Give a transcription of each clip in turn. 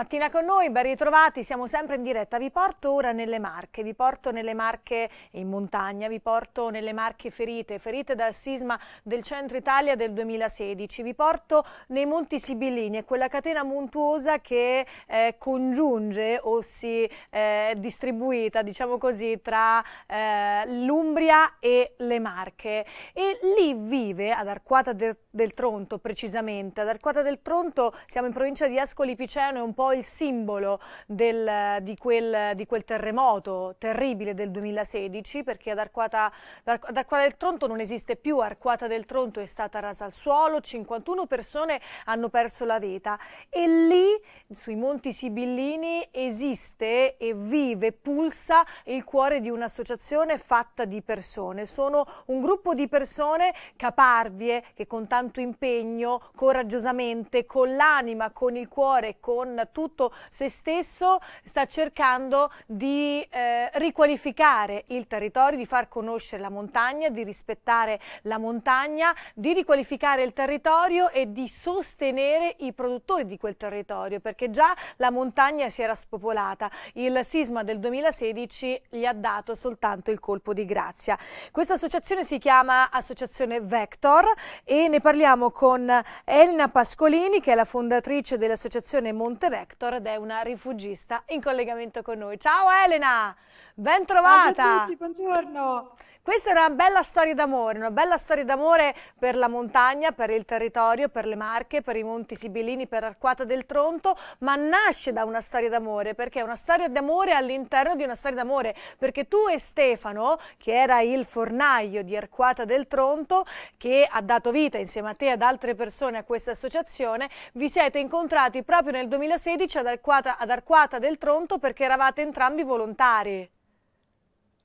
Mattina con noi, ben ritrovati, siamo sempre in diretta. Vi porto ora nelle Marche, vi porto nelle Marche in montagna, vi porto nelle Marche ferite, ferite dal sisma del centro Italia del 2016, vi porto nei Monti Sibillini, è quella catena montuosa che eh, congiunge o si eh, distribuita, diciamo così, tra eh, l'Umbria e le Marche. E lì vive ad Arquata del del Tronto precisamente. Ad Arquata del Tronto siamo in provincia di Ascoli Piceno, è un po' il simbolo del, di, quel, di, quel, terremoto terribile del 2016 perché ad Arquata, ad Arquata, del Tronto non esiste più, Arquata del Tronto è stata rasa al suolo, 51 persone hanno perso la vita e lì sui Monti Sibillini esiste e vive, pulsa il cuore di un'associazione fatta di persone. Sono un gruppo di persone caparvie che con tanta tanto impegno, coraggiosamente, con l'anima, con il cuore, con tutto se stesso, sta cercando di eh, riqualificare il territorio, di far conoscere la montagna, di rispettare la montagna, di riqualificare il territorio e di sostenere i produttori di quel territorio, perché già la montagna si era spopolata. Il sisma del 2016 gli ha dato soltanto il colpo di grazia. Questa associazione si chiama Associazione Vector e ne parliamo parliamo con Elena Pascolini che è la fondatrice dell'associazione Monte Vector ed è una rifugista in collegamento con noi. Ciao Elena, ben trovata! Ciao a tutti, buongiorno! Questa è una bella storia d'amore, una bella storia d'amore per la montagna, per il territorio, per le Marche, per i Monti Sibillini, per Arquata del Tronto, ma nasce da una storia d'amore, perché è una storia d'amore all'interno di una storia d'amore, perché tu e Stefano, che era il fornaio di Arquata del Tronto, che ha dato vita insieme a te e ad altre persone a questa associazione, vi siete incontrati proprio nel 2016 ad Arquata, ad Arquata del Tronto perché eravate entrambi volontari.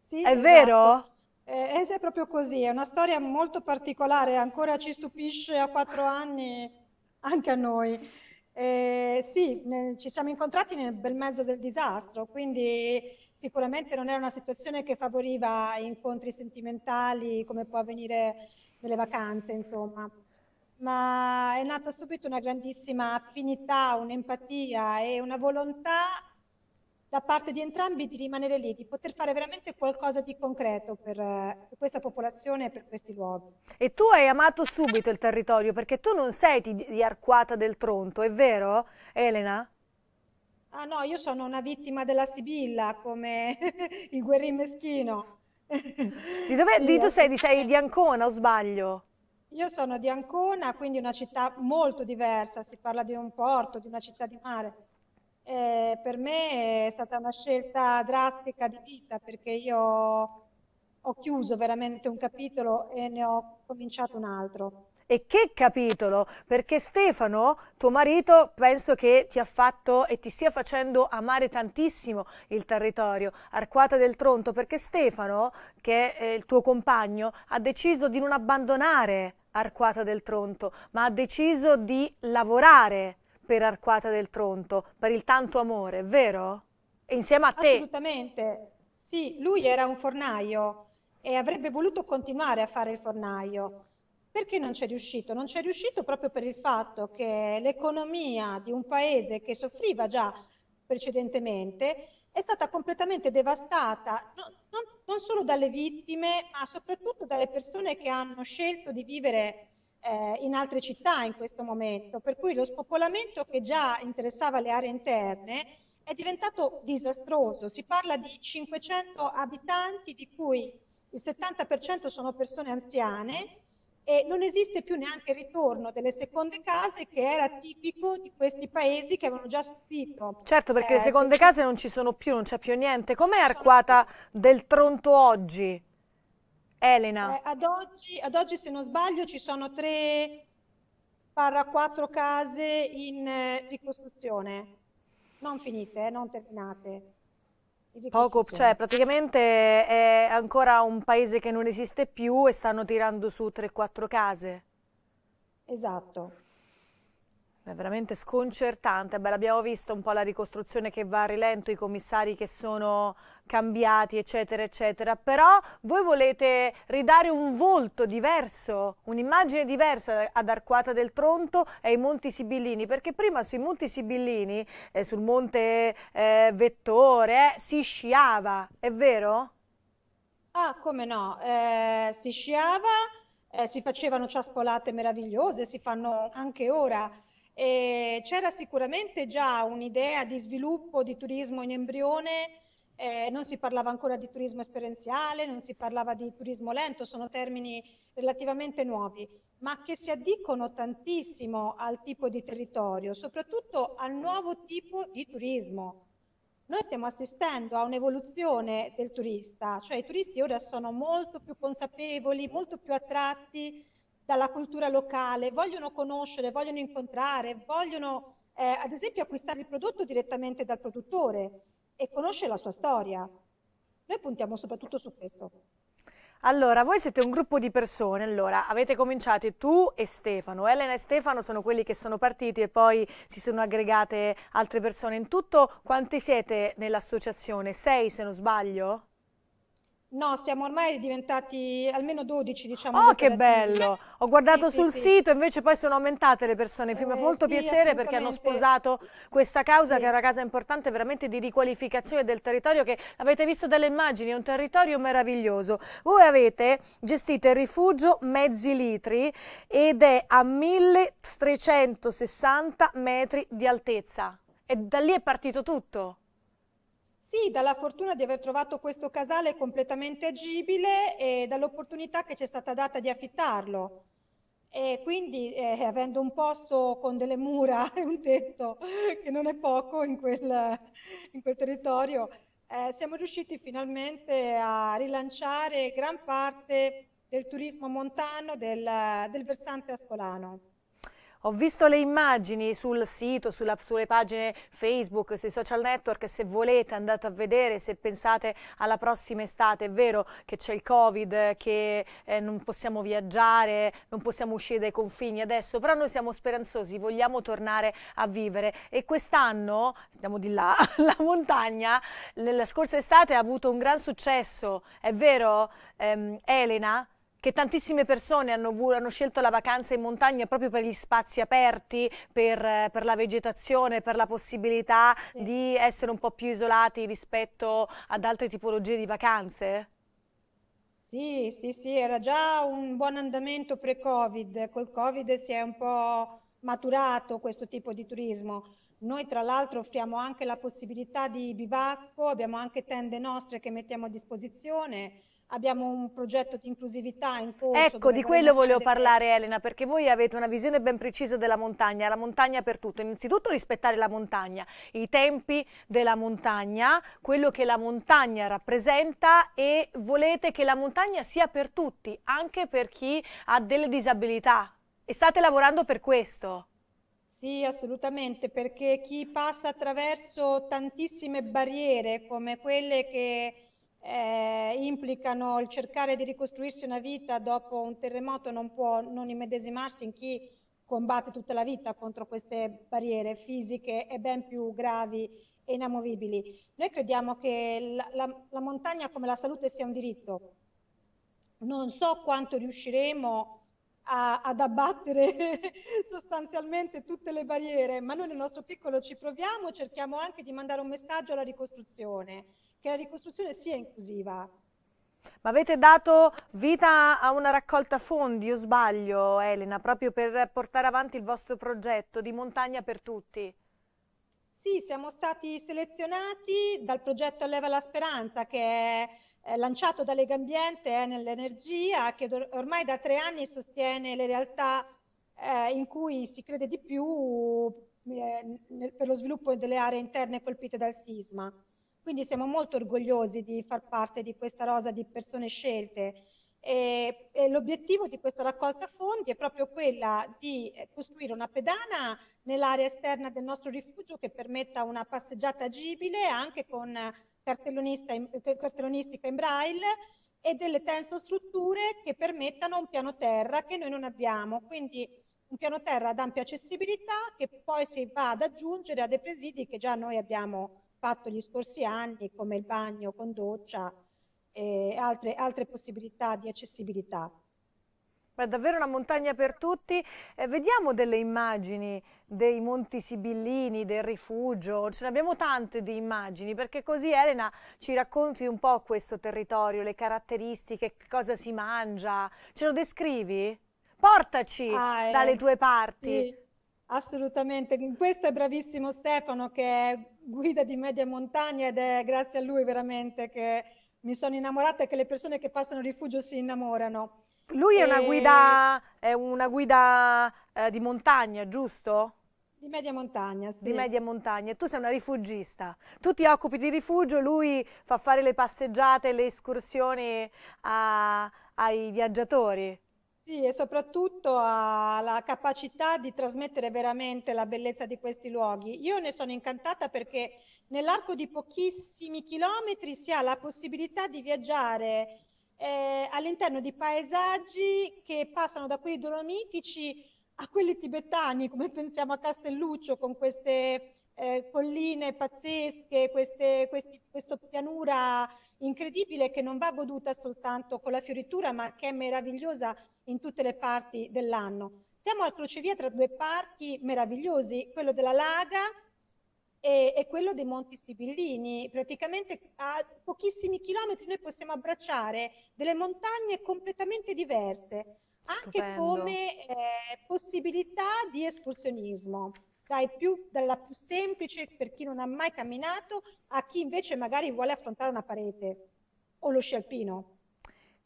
Sì, è esatto. vero? Eh, eh è proprio così, è una storia molto particolare, ancora ci stupisce a quattro anni anche a noi. Eh, sì, ne, ci siamo incontrati nel bel mezzo del disastro, quindi sicuramente non era una situazione che favoriva incontri sentimentali come può avvenire nelle vacanze, insomma. Ma è nata subito una grandissima affinità, un'empatia e una volontà da parte di entrambi di rimanere lì, di poter fare veramente qualcosa di concreto per, eh, per questa popolazione e per questi luoghi. E tu hai amato subito il territorio perché tu non sei di Arquata del Tronto, è vero Elena? Ah no, io sono una vittima della Sibilla come il guerrino meschino. Di dove sì, di, tu sei? Di, sei di Ancona o sbaglio? Io sono di Ancona, quindi una città molto diversa, si parla di un porto, di una città di mare eh, per me è stata una scelta drastica di vita perché io ho chiuso veramente un capitolo e ne ho cominciato un altro. E che capitolo, perché Stefano, tuo marito, penso che ti ha fatto e ti stia facendo amare tantissimo il territorio, Arquata del Tronto, perché Stefano, che è il tuo compagno, ha deciso di non abbandonare Arquata del Tronto, ma ha deciso di lavorare per Arquata del Tronto, per il tanto amore, vero? E insieme a te. Assolutamente, sì, lui era un fornaio e avrebbe voluto continuare a fare il fornaio. Perché non c'è riuscito? Non c'è riuscito proprio per il fatto che l'economia di un paese che soffriva già precedentemente è stata completamente devastata non, non, non, solo dalle vittime, ma soprattutto dalle persone che hanno scelto di vivere eh, in altre città in questo momento, per cui lo spopolamento che già interessava le aree interne è diventato disastroso. Si parla di 500 abitanti, di cui il 70% sono persone anziane e non esiste più neanche il ritorno delle seconde case che era tipico di questi paesi che avevano già subito. Certo, perché eh, le seconde case non ci sono più, non c'è più niente. Com'è Arquata del Tronto oggi? Elena. Eh, ad, oggi, ad, oggi, se non sbaglio, ci sono tre parra quattro case in eh, ricostruzione, non finite, eh, non terminate. Poco, cioè praticamente è ancora un paese che non esiste più e stanno tirando su 3-4 case. Esatto. È veramente sconcertante. Beh, l'abbiamo visto un po' la ricostruzione che va a rilento, i commissari che sono cambiati, eccetera, eccetera. Però voi volete ridare un volto diverso, un'immagine diversa ad Arquata del Tronto e ai Monti Sibillini, perché prima sui Monti Sibillini, eh, sul Monte eh, Vettore, eh, si sciava, è vero? Ah, come no, eh, si sciava, eh, si facevano ciascolate meravigliose, si fanno anche ora eh, c'era sicuramente già un'idea di sviluppo di turismo in embrione, eh, non si parlava ancora di turismo esperienziale, non si parlava di turismo lento, sono termini relativamente nuovi, ma che si addicono tantissimo al tipo di territorio, soprattutto al nuovo tipo di turismo. Noi stiamo assistendo a un'evoluzione del turista, cioè i turisti ora sono molto più consapevoli, molto più attratti dalla cultura locale, vogliono conoscere, vogliono incontrare, vogliono eh, ad esempio acquistare il prodotto direttamente dal produttore e conoscere la sua storia. Noi puntiamo soprattutto su questo. Allora, voi siete un gruppo di persone, allora avete cominciato tu e Stefano, Elena e Stefano sono quelli che sono partiti e poi si sono aggregate altre persone, in tutto quanti siete nell'associazione? Sei se non sbaglio? No, siamo ormai diventati almeno 12, diciamo. Oh, che bello! Ho guardato sì, sul sì, sito, sì. invece poi sono aumentate le persone. Mi fa eh, molto piacere perché hanno sposato questa causa, che è una causa importante veramente di riqualificazione del territorio, che avete visto dalle immagini, è un territorio meraviglioso. Voi avete gestito il rifugio Mezzi Litri ed è a 1360 metri di altezza. E da lì è partito tutto. Sì, dalla fortuna di aver trovato questo casale completamente agibile e dall'opportunità che ci è stata data di affittarlo. E quindi, eh, avendo un posto con delle mura e un tetto, che non è poco in quel, in quel territorio, eh, siamo riusciti finalmente a rilanciare gran parte del turismo montano del, del versante ascolano. Ho visto le immagini sul sito, sulla, sulle pagine Facebook, sui social network, se volete andate a vedere, se pensate alla prossima estate, è vero che c'è il Covid, che eh, non possiamo viaggiare, non possiamo uscire dai confini adesso, però noi siamo speranzosi, vogliamo tornare a vivere e quest'anno, andiamo di là, la montagna, la scorsa estate ha avuto un gran successo, è vero ehm, Elena? che tantissime persone hanno, hanno, scelto la vacanza in montagna proprio per gli spazi aperti, per, per la vegetazione, per la possibilità sì. di essere un po' più isolati rispetto ad altre tipologie di vacanze? Sì, sì, sì, era già un buon andamento pre-Covid, col Covid si è un po' maturato questo tipo di turismo. Noi tra l'altro offriamo anche la possibilità di bivacco, abbiamo anche tende nostre che mettiamo a disposizione, abbiamo un progetto di inclusività in corso. Ecco, di quello volevo parlare per... Elena, perché voi avete una visione ben precisa della montagna, la montagna per tutto. Innanzitutto rispettare la montagna, i tempi della montagna, quello che la montagna rappresenta e volete che la montagna sia per tutti, anche per chi ha delle disabilità. E state lavorando per questo. Sì, assolutamente, perché chi passa attraverso tantissime barriere come quelle che eh, implicano il cercare di ricostruirsi una vita dopo un terremoto non può non immedesimarsi in chi combatte tutta la vita contro queste barriere fisiche e ben più gravi e inamovibili. Noi crediamo che la, la, la montagna come la salute sia un diritto. Non so quanto riusciremo a, ad abbattere sostanzialmente tutte le barriere, ma noi nel nostro piccolo ci proviamo, cerchiamo anche di mandare un messaggio alla ricostruzione che la ricostruzione sia inclusiva. Ma avete dato vita a una raccolta fondi, o sbaglio Elena, proprio per portare avanti il vostro progetto di montagna per tutti? Sì, siamo stati selezionati dal progetto Leva la Speranza che è lanciato da Lega Ambiente e nell'energia che ormai da tre anni sostiene le realtà eh, in cui si crede di più eh, per lo sviluppo delle aree interne colpite dal sisma. Quindi siamo molto orgogliosi di far parte di questa rosa di persone scelte e, e l'obiettivo di questa raccolta fondi è proprio quella di eh, costruire una pedana nell'area esterna del nostro rifugio che permetta una passeggiata agibile anche con eh, cartellonistica in braille e delle tenso strutture che permettano un piano terra che noi non abbiamo. Quindi un piano terra ad ampia accessibilità che poi si va ad aggiungere a dei presidi che già noi abbiamo fatto gli scorsi anni, come il bagno con doccia e altre, altre possibilità di accessibilità. È davvero una montagna per tutti. Eh, vediamo delle immagini dei Monti Sibillini, del rifugio, ce ne abbiamo tante di immagini, perché così Elena ci racconti un po' questo territorio, le caratteristiche, cosa si mangia, ce lo descrivi? Portaci ah, eh, dalle tue parti. Sì. Assolutamente, in questo è bravissimo Stefano che è guida di media montagna ed è grazie a lui veramente che mi sono innamorata e che le persone che passano rifugio si innamorano. Lui è e... una guida, è una guida eh, di montagna, giusto? Di media montagna, sì. Di media montagna. E tu sei una rifugista. Tu ti occupi di rifugio, lui fa fare le passeggiate, le escursioni a, ai viaggiatori. Sì, e soprattutto alla capacità di trasmettere veramente la bellezza di questi luoghi. Io ne sono incantata perché nell'arco di pochissimi chilometri si ha la possibilità di viaggiare eh, all'interno di paesaggi che passano da quelli dolomitici a quelli tibetani, come pensiamo a Castelluccio con queste eh, colline pazzesche, queste, questi, questa pianura incredibile che non va goduta soltanto con la fioritura, ma che è meravigliosa in tutte le parti dell'anno. Siamo alla crocevia tra due parchi meravigliosi, quello della Laga e, e quello dei Monti Sibillini. Praticamente a pochissimi chilometri noi possiamo abbracciare delle montagne completamente diverse, Stupendo. anche come eh, possibilità di escursionismo. Più, dalla più semplice per chi non ha mai camminato a chi invece magari vuole affrontare una parete o lo sci alpino.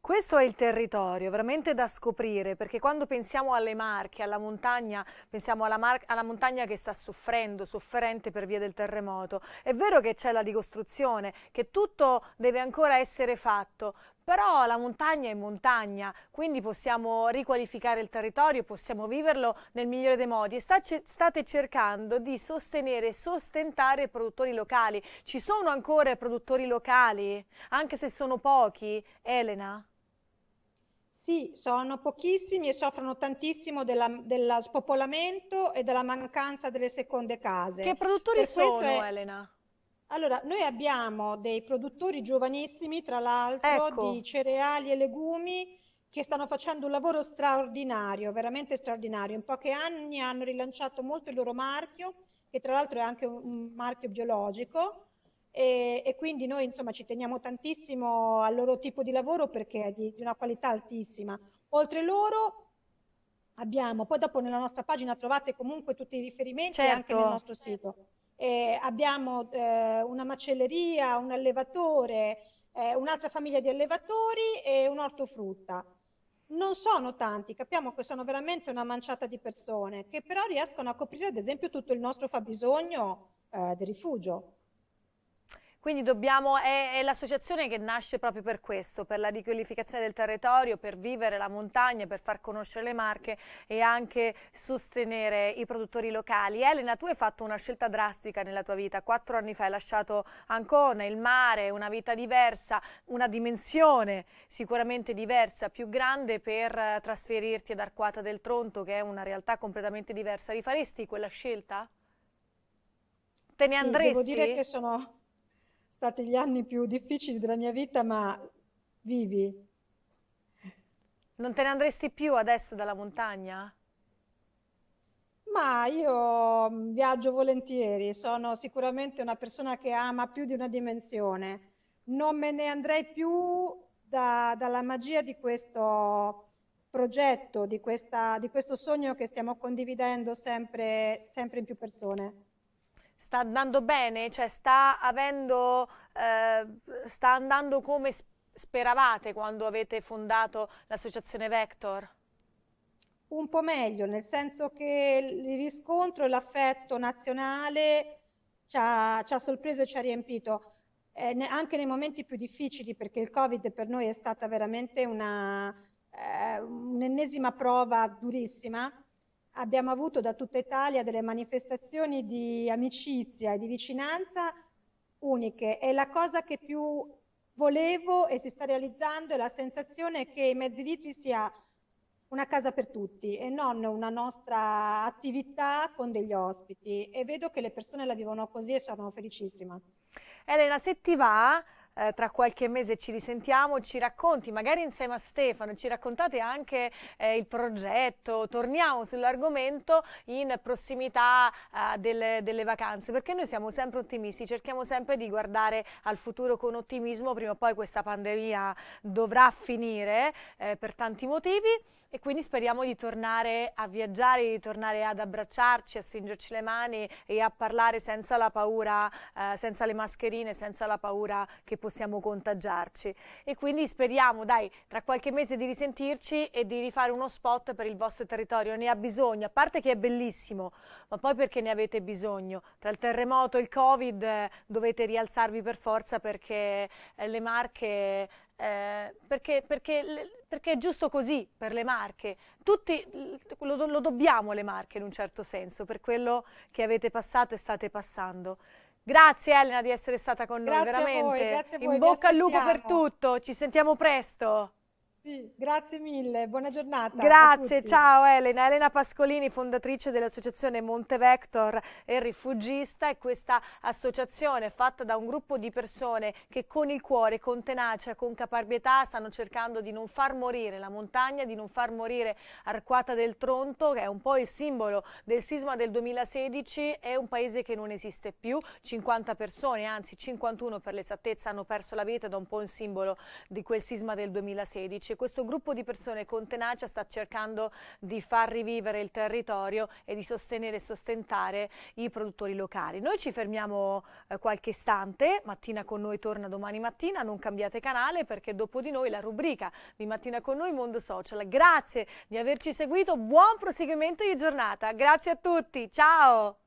Questo è il territorio, veramente da scoprire, perché quando pensiamo alle Marche, alla montagna, pensiamo alla, Mar alla montagna che sta soffrendo, sofferente per via del terremoto. È vero che c'è la ricostruzione, che tutto deve ancora essere fatto, però la montagna è montagna, quindi possiamo riqualificare il territorio, possiamo viverlo nel migliore dei modi e state cercando di sostenere e sostentare i produttori locali. Ci sono ancora produttori locali, anche se sono pochi? Elena? Sì, sono pochissimi e soffrono tantissimo dello spopolamento e della mancanza delle seconde case. Che produttori per sono, è... Elena? Allora, noi abbiamo dei produttori giovanissimi, tra l'altro, ecco. di cereali e legumi che stanno facendo un lavoro straordinario, veramente straordinario. In pochi anni hanno rilanciato molto il loro marchio, che tra l'altro è anche un marchio biologico, e, e, quindi noi insomma ci teniamo tantissimo al loro tipo di lavoro perché è di, di, una qualità altissima. Oltre loro abbiamo, poi dopo nella nostra pagina trovate comunque tutti i riferimenti certo. anche nel nostro sito. E abbiamo eh, una macelleria, un allevatore, eh, un'altra famiglia di allevatori e un ortofrutta. Non sono tanti, capiamo che sono veramente una manciata di persone che però riescono a coprire ad esempio tutto il nostro fabbisogno eh, di rifugio. Quindi dobbiamo, è, è l'associazione che nasce proprio per questo, per la riqualificazione del territorio, per vivere la montagna, per far conoscere le marche e anche sostenere i produttori locali. Elena, tu hai fatto una scelta drastica nella tua vita, quattro anni fa hai lasciato Ancona, il mare, una vita diversa, una dimensione sicuramente diversa, più grande per eh, trasferirti ad Arquata del Tronto, che è una realtà completamente diversa. Rifaresti quella scelta? Te ne sì, andresti? Devo dire che sono stati gli anni più difficili della mia vita, ma vivi. Non te ne andresti più adesso dalla montagna? Ma io mm, viaggio volentieri, sono sicuramente una persona che ama più di una dimensione. Non me ne andrei più da, dalla magia di questo progetto, di, questa, di, questo sogno che stiamo condividendo sempre, sempre in più persone sta andando bene? Cioè sta, avendo, eh, sta andando come speravate quando avete fondato l'associazione Vector? Un po' meglio, nel senso che il riscontro e l'affetto nazionale ci ha, ci ha, sorpreso e ci ha riempito. Eh, ne, anche nei momenti più difficili, perché il Covid per noi è stata veramente eh, un'ennesima eh, un prova durissima, abbiamo avuto da tutta Italia delle manifestazioni di amicizia e di vicinanza uniche e la cosa che più volevo e si sta realizzando è la sensazione che i mezzi litri sia una casa per tutti e non una nostra attività con degli ospiti e vedo che le persone la vivono così e sono felicissima. Elena, se ti va, eh, tra qualche mese ci risentiamo, ci racconti, magari insieme a Stefano, ci raccontate anche eh, il progetto, torniamo sull'argomento in prossimità eh, delle, delle, vacanze, perché noi siamo sempre ottimisti, cerchiamo sempre di guardare al futuro con ottimismo, prima o poi questa pandemia dovrà finire eh, per tanti motivi. E quindi speriamo di tornare a viaggiare, di tornare ad abbracciarci, a stringerci le mani e a parlare senza la paura, eh, senza le mascherine, senza la paura che possiamo contagiarci. E quindi speriamo, dai, tra qualche mese di risentirci e di rifare uno spot per il vostro territorio. Ne ha bisogno, a parte che è bellissimo, ma poi perché ne avete bisogno. Tra il terremoto e il Covid eh, dovete rialzarvi per forza perché eh, le marche eh, perché, perché, perché, è giusto così per le marche. Tutti lo, lo dobbiamo le marche in un certo senso, per quello che avete passato e state passando. Grazie Elena di essere stata con grazie noi, veramente. A voi, grazie a voi, in bocca al lupo per tutto, ci sentiamo presto. Sì, grazie mille, buona giornata. Grazie, ciao Elena. Elena Pascolini, fondatrice dell'associazione Monte Vector e rifugista è questa associazione fatta da un gruppo di persone che con il cuore, con tenacia, con caparbietà stanno cercando di non far morire la montagna, di non far morire Arquata del Tronto, che è un po' il simbolo del sisma del 2016, è un paese che non esiste più, 50 persone, anzi 51 per l'esattezza, hanno perso la vita ed è un po' il simbolo di quel sisma del 2016 Tenace, questo gruppo di persone con tenacia sta cercando di far rivivere il territorio e di sostenere e sostentare i produttori locali. Noi ci fermiamo eh, qualche istante, Mattina con noi torna domani mattina, non cambiate canale perché dopo di noi la rubrica di Mattina con noi Mondo Social. Grazie di averci seguito, buon proseguimento di giornata, grazie a tutti, ciao!